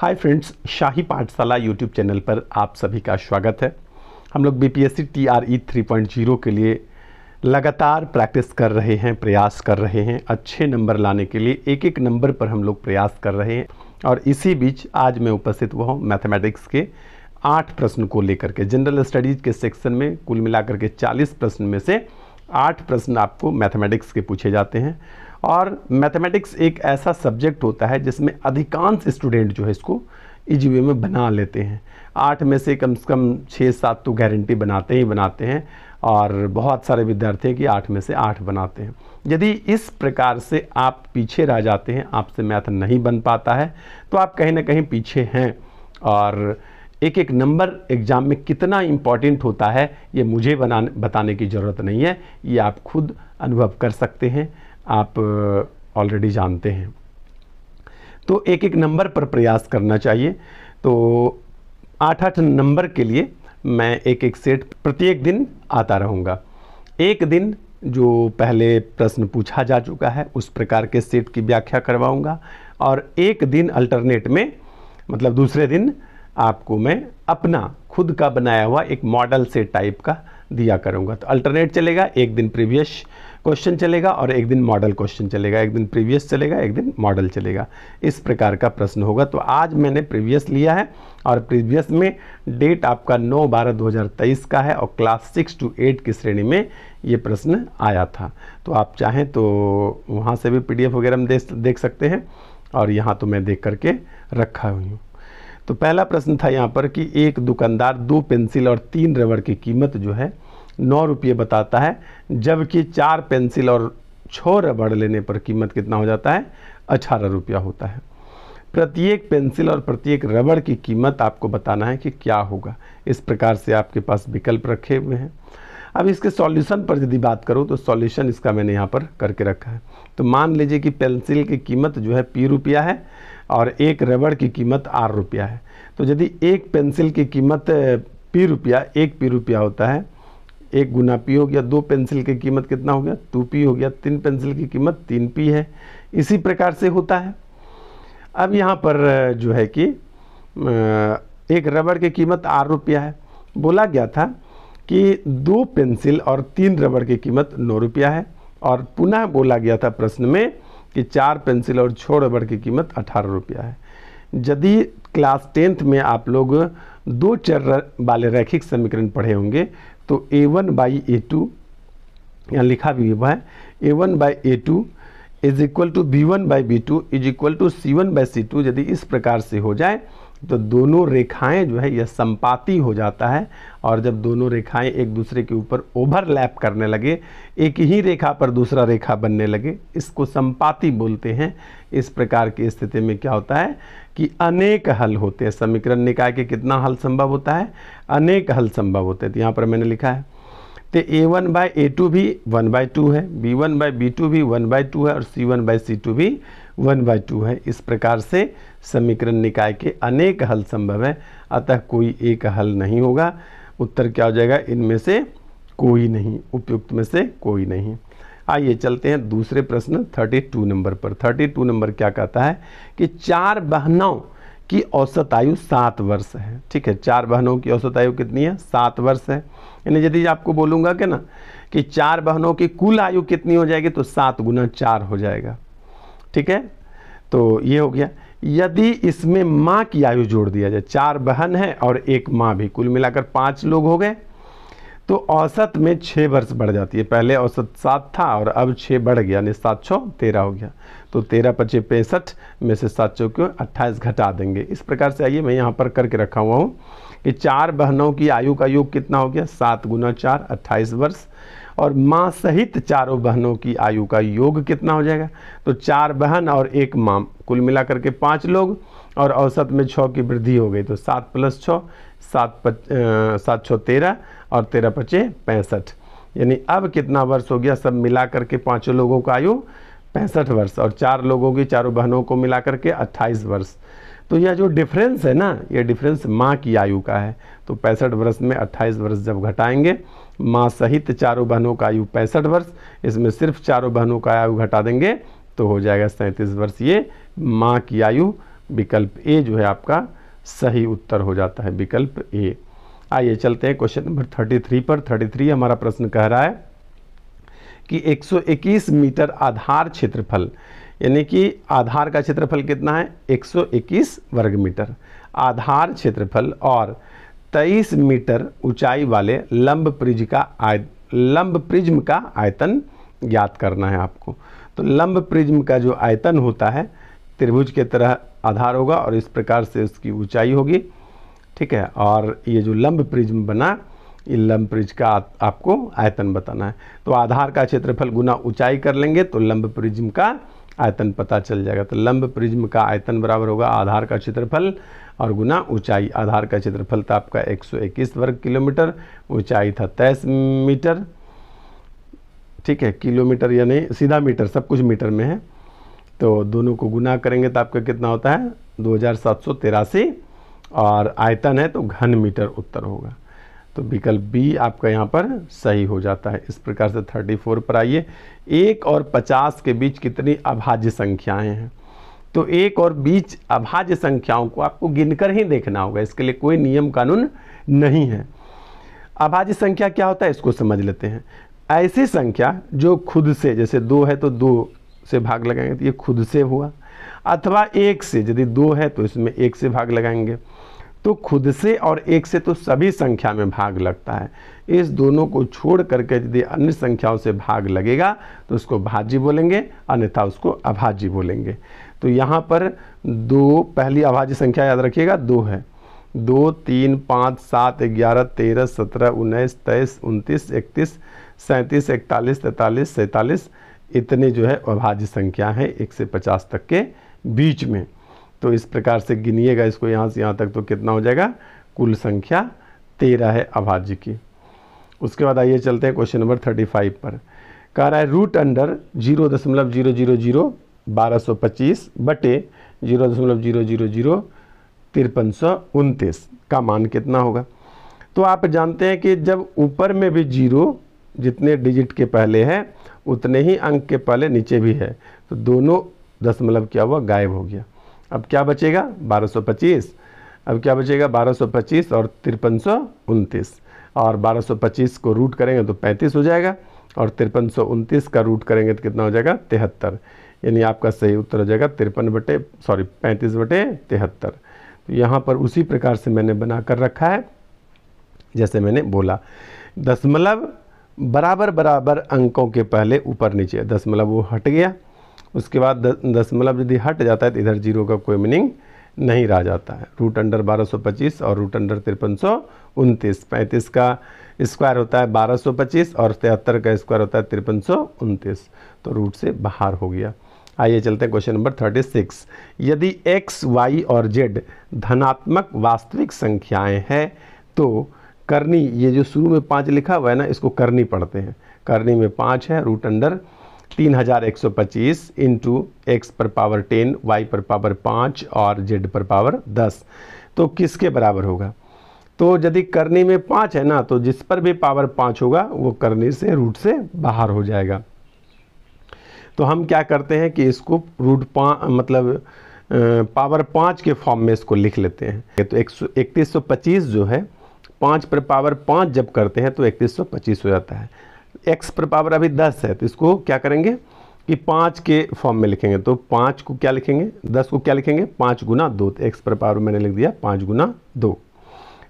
hi friends शाही पाठशाला YouTube channel पर आप सभी का स्वागत है हम लोग B P S C T R E three point zero के लिए लगातार प्रैक्टिस कर रहे हैं प्रयास कर रहे हैं अच्छे नंबर लाने के लिए एक एक नंबर पर हम लोग प्रयास कर रहे हैं और इसी बीच आज मैं उपस्थित हुआ हूँ मैथमेटिक्स के आठ प्रश्न को लेकर के जनरल स्टडीज़ के सेक्शन में कुल मिलाकर के चालीस प्रश्न में से आठ प्रश्न आपको मैथमेटिक्स के पूछे जाते हैं और मैथमेटिक्स एक ऐसा सब्जेक्ट होता है जिसमें अधिकांश स्टूडेंट जो है इसको इजी e वे में बना लेते हैं आठ में से कम से कम छः सात तो गारंटी बनाते ही बनाते हैं और बहुत सारे विद्यार्थी हैं कि आठ में से आठ बनाते हैं यदि इस प्रकार से आप पीछे रह जाते हैं आपसे मैथ नहीं बन पाता है तो आप कहीं ना कहीं पीछे हैं और एक एक नंबर एग्ज़ाम में कितना इम्पॉर्टेंट होता है ये मुझे बना बताने की ज़रूरत नहीं है ये आप खुद अनुभव कर सकते हैं आप ऑलरेडी जानते हैं तो एक एक नंबर पर प्रयास करना चाहिए तो आठ आठ नंबर के लिए मैं एक एक सेट प्रत्येक दिन आता रहूँगा एक दिन जो पहले प्रश्न पूछा जा चुका है उस प्रकार के सेट की व्याख्या करवाऊँगा और एक दिन अल्टरनेट में मतलब दूसरे दिन आपको मैं अपना खुद का बनाया हुआ एक मॉडल से टाइप का दिया करूँगा तो अल्टरनेट चलेगा एक दिन प्रीवियस क्वेश्चन चलेगा और एक दिन मॉडल क्वेश्चन चलेगा एक दिन प्रीवियस चलेगा एक दिन मॉडल चलेगा इस प्रकार का प्रश्न होगा तो आज मैंने प्रीवियस लिया है और प्रीवियस में डेट आपका 9 बारह 2023 का है और क्लास सिक्स टू एट की श्रेणी में ये प्रश्न आया था तो आप चाहें तो वहाँ से भी पी वगैरह हम देख सकते हैं और यहाँ तो मैं देख करके रखा हुई हूँ तो पहला प्रश्न था यहाँ पर कि एक दुकानदार दो पेंसिल और तीन रबड़ की कीमत जो है नौ रुपये बताता है जबकि चार पेंसिल और छः रबड़ लेने पर कीमत कितना हो जाता है अठारह रुपया होता है प्रत्येक पेंसिल और प्रत्येक रबड़ की कीमत आपको बताना है कि क्या होगा इस प्रकार से आपके पास विकल्प रखे हुए हैं अब इसके सॉल्यूशन पर यदि बात करूँ तो सॉल्यूशन इसका मैंने यहाँ पर करके रखा है तो मान लीजिए कि पेंसिल की कीमत जो है पी रुपया है और एक रबड़ की कीमत आर रुपया है तो यदि एक पेंसिल की कीमत पी रुपया एक पी रुपया होता है एक गुना पी हो गया दो पेंसिल की कीमत कितना हो गया टू पी हो गया तीन पेंसिल की कीमत तीन पी है इसी प्रकार से होता है अब यहाँ पर जो है कि एक रबड़ की कीमत आठ रुपया है बोला गया था कि दो पेंसिल और तीन रबड़ की कीमत नौ रुपया है और पुनः बोला गया था प्रश्न में कि चार पेंसिल और छः रबड़ की कीमत अठारह रुपया है यदि क्लास टेंथ में आप लोग दो चर वाले रैखिक समीकरण पढ़े होंगे तो a one by a two यहाँ लिखा भी हुआ है a one by a two is equal to b one by b two is equal to c one by c two यदि इस प्रकार से हो जाए तो दोनों रेखाएं जो है यह संपाती हो जाता है और जब दोनों रेखाएं एक दूसरे के ऊपर ओवरलैप करने लगे एक ही रेखा पर दूसरा रेखा बनने लगे इसको संपाती बोलते हैं इस प्रकार की स्थिति में क्या होता है कि अनेक हल होते हैं समीकरण निकाय के कितना हल संभव होता है अनेक हल संभव होते हैं तो यहाँ पर मैंने लिखा है तो a one by a two भी वन बाय टू है b one by b two भी वन बाय टू है और c one by c two भी वन बाय टू है इस प्रकार से समीकरण निकाय के अनेक हल संभव है अतः कोई एक हल नहीं होगा उत्तर क्या हो जाएगा इनमें से कोई नहीं उपयुक्त में से कोई नहीं आइए चलते हैं दूसरे प्रश्न 32 नंबर पर 32 नंबर क्या कहता है कि चार बहनों की औसत आयु सात वर्ष है ठीक है चार बहनों की औसत आयु कितनी है सात वर्ष है यानी यदि आपको बोलूँगा कि ना कि चार बहनों की कुल आयु कितनी हो जाएगी तो सात गुना चार हो जाएगा ठीक है तो ये हो गया यदि इसमें माँ की आयु जोड़ दिया जाए चार बहन है और एक माँ भी कुल मिलाकर पाँच लोग हो गए तो औसत में छः वर्ष बढ़ जाती है पहले औसत सात था और अब छः बढ़ गया यानी सात छः तेरह हो गया तो तेरह पच्चीस पैंसठ में से सात चौ को अट्ठाईस घटा देंगे इस प्रकार से आइए मैं यहाँ पर करके रखा हुआ हूँ कि चार बहनों की आयु का योग कितना हो गया सात गुना चार अट्ठाईस वर्ष और माँ सहित चारों बहनों की आयु का योग कितना हो जाएगा तो चार बहन और एक माँ कुल मिला के पाँच लोग और औसत में छः की वृद्धि हो गई तो सात प्लस छः सात पच सात छः तेरह और तेरह पचे पैंसठ यानी अब कितना वर्ष हो गया सब मिला करके पाँचों लोगों का आयु पैंसठ वर्ष और चार लोगों की चारों बहनों को मिला करके अट्ठाईस वर्ष तो यह जो डिफरेंस है ना ये डिफरेंस माँ की आयु का है तो पैंसठ वर्ष में अट्ठाईस वर्ष जब घटाएंगे माँ सहित चारों बहनों का आयु पैंसठ वर्ष इसमें सिर्फ चारों बहनों का आयु घटा देंगे तो हो जाएगा सैंतीस वर्ष ये माँ की आयु विकल्प ए जो है आपका सही उत्तर हो जाता है विकल्प ए आइए चलते हैं क्वेश्चन नंबर 33 पर 33 हमारा प्रश्न कह रहा है कि 121 मीटर आधार क्षेत्रफल यानी कि आधार का क्षेत्रफल कितना है 121 वर्ग मीटर आधार क्षेत्रफल और 23 मीटर ऊंचाई वाले लंब प्रिज का आय लंब प्रिज्म का आयतन ज्ञात करना है आपको तो लंब प्रिज्म का जो आयतन होता है त्रिभुज के तरह आधार होगा और इस प्रकार से उसकी ऊंचाई होगी ठीक है और ये जो लंब प्रिज्म बना ये लंब प्रिज का आ, आपको आयतन बताना है तो आधार का क्षेत्रफल गुना ऊंचाई कर लेंगे तो लंब प्रिज्म का आयतन पता चल जाएगा तो लंब प्रिज्म का आयतन बराबर होगा आधार का क्षेत्रफल और गुना ऊंचाई आधार का क्षेत्रफल था आपका 121 वर्ग किलोमीटर ऊंचाई था तेईस मीटर ठीक है किलोमीटर यानी सीधा मीटर सब कुछ मीटर में है तो दोनों को गुना करेंगे तो आपका कितना होता है दो और आयतन है तो घन मीटर उत्तर होगा तो विकल्प बी आपका यहाँ पर सही हो जाता है इस प्रकार से 34 पर आइए एक और 50 के बीच कितनी अभाज्य संख्याएं हैं तो एक और बीच अभाज्य संख्याओं को आपको गिनकर ही देखना होगा इसके लिए कोई नियम कानून नहीं है अभाज्य संख्या क्या होता है इसको समझ लेते हैं ऐसी संख्या जो खुद से जैसे दो है तो दो से भाग लगाएंगे तो ये खुद से हुआ अथवा एक से यदि दो है तो इसमें एक से भाग लगाएंगे तो खुद से और एक से तो सभी संख्या में भाग लगता है इस दोनों को छोड़ करके यदि अन्य संख्याओं से भाग लगेगा तो उसको भाज्य बोलेंगे अन्यथा उसको अभाज्य बोलेंगे तो यहाँ पर दो पहली अभाज्य संख्या याद रखिएगा दो है दो तीन पाँच सात ग्यारह तेरह सत्रह उन्नीस तेईस उनतीस इकतीस सैंतीस इकतालीस तैंतालीस सैंतालीस इतने जो है अभाज्य संख्या है एक से पचास तक के बीच में तो इस प्रकार से गिनिएगा इसको यहाँ से यहाँ तक तो कितना हो जाएगा कुल संख्या तेरह है अभाज्य की उसके बाद आइए चलते हैं क्वेश्चन नंबर थर्टी फाइव पर कह रहा है रूट अंडर जीरो दशमलव जीरो जीरो जीरो बारह सौ पच्चीस बटे जीरो दशमलव जीरो जीरो जीरो तिरपन सौ उनतीस का मान कितना होगा तो आप जानते हैं कि जब ऊपर में भी जीरो जितने डिजिट के पहले है उतने ही अंक के पहले नीचे भी है तो दोनों दशमलव क्या हुआ गायब हो गया अब क्या बचेगा 1225 अब क्या बचेगा 1225 और तिरपन और 1225 को रूट करेंगे तो 35 हो जाएगा और तिरपन का रूट करेंगे तो कितना हो जाएगा तिहत्तर यानी आपका सही उत्तर हो जाएगा तिरपन बटे सॉरी पैंतीस बटे तिहत्तर तो यहाँ पर उसी प्रकार से मैंने बना कर रखा है जैसे मैंने बोला दशमलव बराबर बराबर अंकों के पहले ऊपर नीचे दशमलव वो हट गया उसके बाद दशमलव मतलब यदि हट जाता है तो इधर जीरो का कोई मीनिंग नहीं रह जाता है रूट अंडर 1225 और रूट अंडर तिरपन सौ उनतीस पैंतीस का स्क्वायर होता है 1225 और तिहत्तर का स्क्वायर होता है तिरपन सौ उनतीस तो रूट से बाहर हो गया आइए चलते हैं क्वेश्चन नंबर 36 यदि एक्स वाई और जेड धनात्मक वास्तविक संख्याएं हैं तो करनी ये जो शुरू में पाँच लिखा हुआ है ना इसको करनी पड़ते हैं करनी में पाँच है रूट अंडर तीन हज़ार एक सौ पच्चीस इंटू एक्स पर पावर टेन वाई पर पावर पाँच और जेड पर पावर दस तो किसके बराबर होगा तो यदि करनी में पाँच है ना तो जिस पर भी पावर पाँच होगा वो करनी से रूट से बाहर हो जाएगा तो हम क्या करते हैं कि इसको रूट पा मतलब पावर पाँच के फॉर्म में इसको लिख लेते हैं तो एक सौ इकतीस सौ पच्चीस जो है पाँच पर पावर पाँच जब करते हैं तो इकतीस सौ पच्चीस हो जाता है एक्स पर पावर अभी दस है तो इसको क्या करेंगे कि पाँच के फॉर्म में लिखेंगे तो पाँच को क्या लिखेंगे दस को क्या लिखेंगे पाँच गुना दो तो एक्स पर पावर मैंने लिख दिया पाँच गुना दो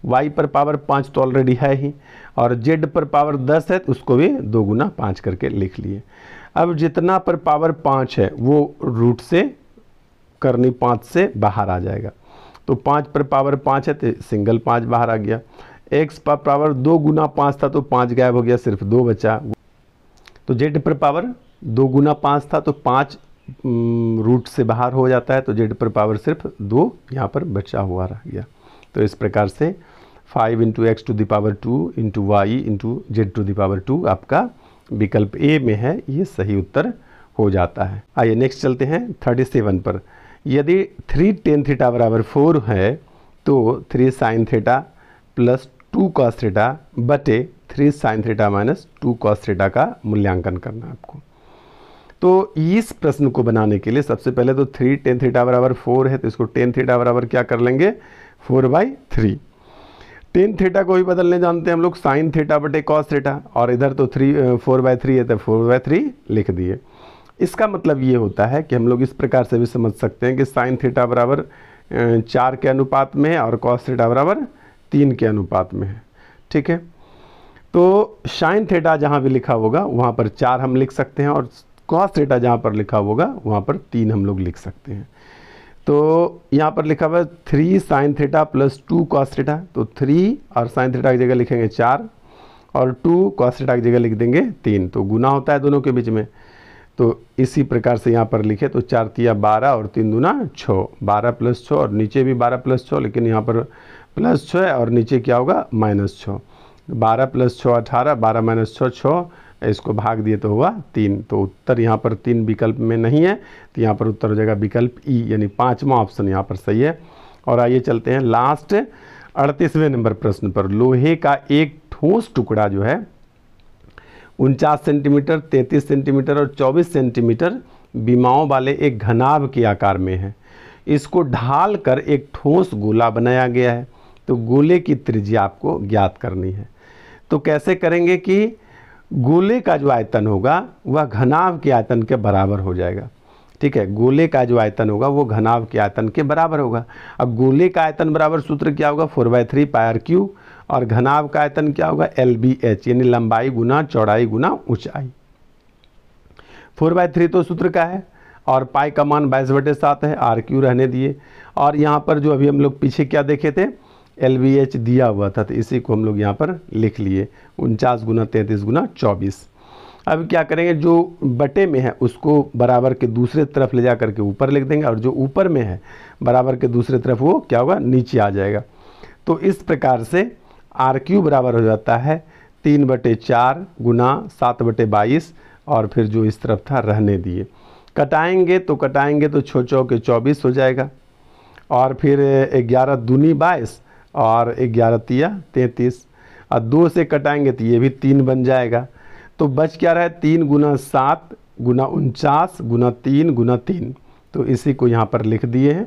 वाई पर पावर पाँच तो ऑलरेडी है ही और जेड पर पावर दस है तो उसको भी दो गुना पाँच करके लिख लिए अब जितना पर पावर पाँच है वो रूट से करनी पाँच से बाहर आ जाएगा तो पाँच पर पावर पाँच है तो सिंगल पाँच बाहर आ गया एक्स पर पावर दो गुना पाँच था तो पाँच गायब हो गया सिर्फ दो बचा तो जेड पर पावर दो गुना पाँच था तो पाँच रूट से बाहर हो जाता है तो जेड पर पावर सिर्फ दो यहाँ पर बचा हुआ रह गया तो इस प्रकार से five into x to the power two into y into z to the power two आपका विकल्प ए में है ये सही उत्तर हो जाता है आइए नेक्स्ट चलते हैं थर्टी सेवन पर यदि थ्री टेन थीटा बराबर फोर है तो three sine theta plus two cos theta बटे three sine theta minus two cos theta का मूल्यांकन करना है आपको तो इस प्रश्न को बनाने के लिए सबसे पहले तो थ्री टेन थीटा बराबर फोर है तो इसको टेन थीटा बराबर क्या कर लेंगे four by three tan theta को भी बदलने जानते हैं हम लोग साइन थीटा बटे कॉस थीटा और इधर तो थ्री फोर बाय थ्री है तो फोर बाय थ्री लिख दिए इसका मतलब ये होता है कि हम लोग इस प्रकार से भी समझ सकते हैं कि साइन थीटा बराबर चार के अनुपात में है और कॉस थीटा बराबर तीन के अनुपात में है ठीक है तो शाइन थेटा जहाँ भी लिखा होगा वहाँ पर चार हम लिख सकते हैं और कॉस थेटा जहाँ पर लिखा होगा वहाँ पर तीन हम लोग लिख सकते हैं तो यहाँ पर लिखा हुआ है three sine theta plus two cos theta three थ्री और साइन थेटा की जगह लिखेंगे चार और टू कॉस थेटा की जगह लिख देंगे तीन तो गुना होता है दोनों के बीच में तो इसी प्रकार से यहाँ पर लिखे तो चार तिया बारह और तीन दुना छः बारह प्लस छः और नीचे भी बारह प्लस छः लेकिन यहाँ पर प्लस छः और नीचे क्या होगा माइनस छः बारह प्लस छः अठारह बारह माइनस छः छः इसको भाग दिए तो होगा तीन तो उत्तर यहाँ पर तीन विकल्प में नहीं है तो यहाँ पर उत्तर हो जाएगा विकल्प ई यानी पाँचवा ऑप्शन यहाँ पर सही है और आइए चलते हैं लास्ट अड़तीसवें नंबर प्रश्न पर लोहे का एक ठोस टुकड़ा जो है उनचास सेंटीमीटर तैंतीस सेंटीमीटर और चौबीस सेंटीमीटर बीमाओं वाले एक घनाभ के आकार में है इसको ढाल कर एक ठोस गोला बनाया गया है तो गोले की त्रिज्या आपको ज्ञात करनी है तो कैसे करेंगे कि गोले का जो आयतन होगा वह घनाव के आयतन के बराबर हो जाएगा ठीक है गोले का जो आयतन होगा वो घनाव के आयतन के बराबर होगा अब गोले का आयतन बराबर सूत्र क्या होगा four by three pi r cube और घनाव का आयतन क्या होगा एल बी एच यानी लंबाई गुना चौड़ाई गुना ऊंचाई फोर बाय थ्री तो सूत्र का है और पाई का मान बाईस बटे सात है आर क्यू रहने दिए और यहाँ पर जो अभी हम लोग पीछे क्या देखे थे एल दिया हुआ था तो इसी को हम लोग यहाँ पर लिख लिए उनचास गुना तैंतीस गुना चौबीस अब क्या करेंगे जो बटे में है उसको बराबर के दूसरे तरफ ले जा करके ऊपर लिख देंगे और जो ऊपर में है बराबर के दूसरे तरफ वो क्या होगा नीचे आ जाएगा तो इस प्रकार से आर क्यू बराबर हो जाता है तीन बटे चार गुना सात बटे बाईस और फिर जो इस तरफ था रहने दिए कटाएंगे तो कटाएंगे तो छो चौके चौबीस हो जाएगा और फिर ग्यारह दूनी बाईस और ग्यारह तिया तैंतीस और दो से कटाएंगे तो ये भी तीन बन जाएगा तो बच क्या रहा है तीन गुना सात गुना उनचास गुना तीन गुना तीन तो इसी को यहाँ पर लिख दिए हैं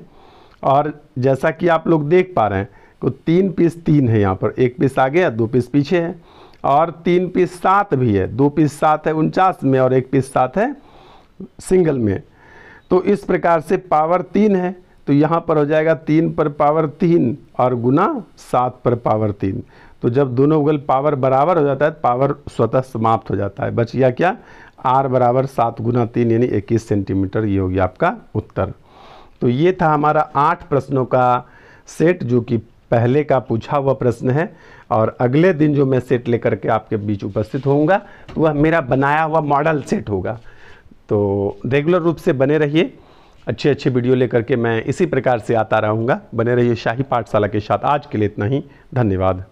और जैसा कि आप लोग देख पा रहे हैं तो तीन पीस तीन है यहाँ पर एक पीस आगे है दो पीस पीछे है और तीन पीस सात भी है दो पीस सात है उनचास में और एक पीस सात है सिंगल में तो इस प्रकार से पावर तीन है तो यहाँ पर हो जाएगा तीन पर पावर तीन और गुना सात पर पावर तीन तो जब दोनों उगल पावर बराबर हो जाता है पावर स्वतः समाप्त हो जाता है बच गया क्या आर बराबर सात गुना तीन यानी इक्कीस सेंटीमीटर ये हो गया आपका उत्तर तो ये था हमारा आठ प्रश्नों का सेट जो कि पहले का पूछा हुआ प्रश्न है और अगले दिन जो मैं सेट लेकर के आपके बीच उपस्थित होऊंगा तो वह मेरा बनाया हुआ मॉडल सेट होगा तो रेगुलर रूप से बने रहिए अच्छे अच्छे वीडियो लेकर के मैं इसी प्रकार से आता रहूँगा बने रहिए शाही पाठशाला के साथ आज के लिए इतना ही धन्यवाद